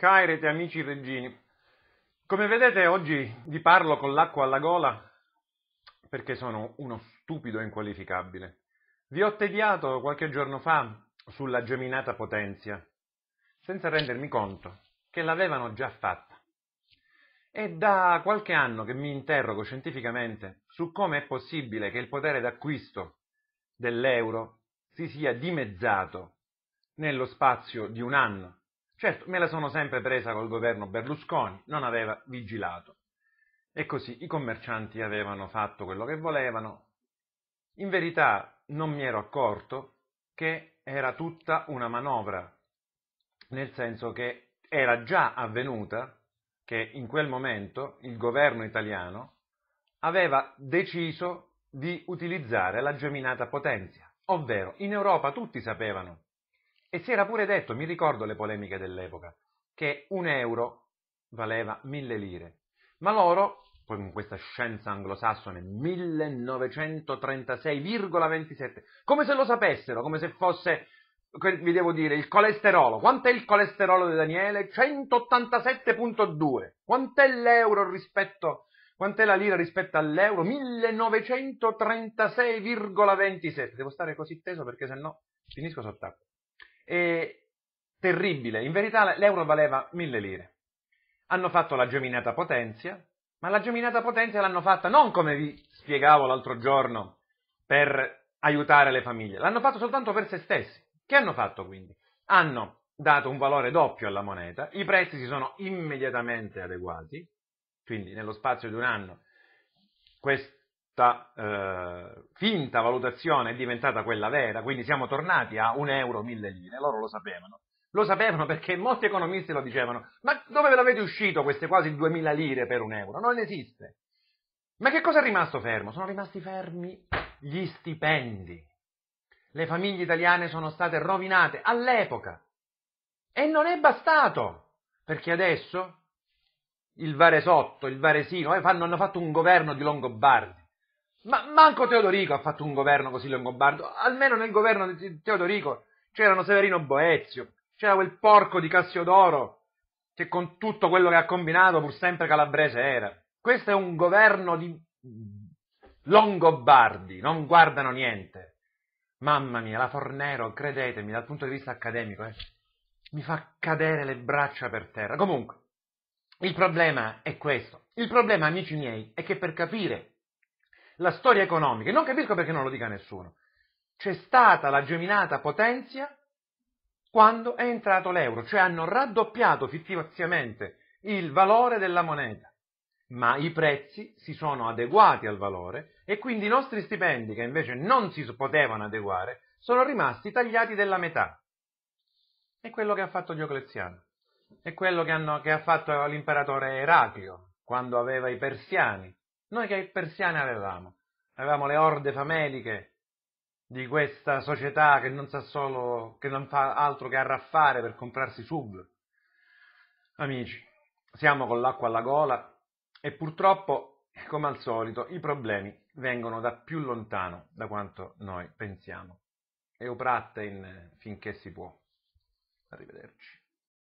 Hairete amici reggini, come vedete oggi vi parlo con l'acqua alla gola perché sono uno stupido inqualificabile. Vi ho tediato qualche giorno fa sulla geminata potenzia, senza rendermi conto che l'avevano già fatta. È da qualche anno che mi interrogo scientificamente su come è possibile che il potere d'acquisto dell'euro si sia dimezzato nello spazio di un anno Certo, me la sono sempre presa col governo Berlusconi, non aveva vigilato. E così i commercianti avevano fatto quello che volevano. In verità non mi ero accorto che era tutta una manovra, nel senso che era già avvenuta che in quel momento il governo italiano aveva deciso di utilizzare la geminata potenza, ovvero in Europa tutti sapevano e si era pure detto, mi ricordo le polemiche dell'epoca, che un euro valeva mille lire, ma loro, poi con questa scienza anglosassone, 1936,27, come se lo sapessero, come se fosse, vi devo dire, il colesterolo. Quanto è il colesterolo di Daniele? 187,2. Quant'è l'euro rispetto, quant'è la lira rispetto all'euro? 1936,27. Devo stare così teso perché sennò finisco sott'acqua e terribile. In verità l'euro valeva mille lire. Hanno fatto la geminata potenza, ma la geminata potenza l'hanno fatta non come vi spiegavo l'altro giorno per aiutare le famiglie, l'hanno fatto soltanto per se stessi. Che hanno fatto quindi? Hanno dato un valore doppio alla moneta, i prezzi si sono immediatamente adeguati, quindi nello spazio di un anno questa, eh, finta valutazione è diventata quella vera, quindi siamo tornati a un euro mille lire, loro lo sapevano. Lo sapevano perché molti economisti lo dicevano, ma dove ve l'avete uscito queste quasi 2000 lire per un euro? Non esiste. Ma che cosa è rimasto fermo? Sono rimasti fermi gli stipendi. Le famiglie italiane sono state rovinate all'epoca e non è bastato, perché adesso il Varesotto, il Varesino, eh, fanno, hanno fatto un governo di Longobardi ma manco Teodorico ha fatto un governo così longobardo. Almeno nel governo di Teodorico c'erano Severino Boezio, c'era quel porco di Cassiodoro che con tutto quello che ha combinato pur sempre calabrese era. Questo è un governo di longobardi, non guardano niente. Mamma mia, la Fornero, credetemi, dal punto di vista accademico, eh, mi fa cadere le braccia per terra. Comunque, il problema è questo. Il problema, amici miei, è che per capire la storia economica. E non capisco perché non lo dica nessuno. C'è stata la geminata potenzia quando è entrato l'euro, cioè hanno raddoppiato fittiziamente il valore della moneta, ma i prezzi si sono adeguati al valore e quindi i nostri stipendi, che invece non si potevano adeguare, sono rimasti tagliati della metà. È quello che ha fatto Diocleziano, è quello che, hanno, che ha fatto l'imperatore Eraclio quando aveva i persiani, noi che persiane avevamo? Avevamo le orde fameliche di questa società che non sa solo, che non fa altro che arraffare per comprarsi sub. Amici, siamo con l'acqua alla gola e purtroppo, come al solito, i problemi vengono da più lontano da quanto noi pensiamo. Eupratten finché si può. Arrivederci.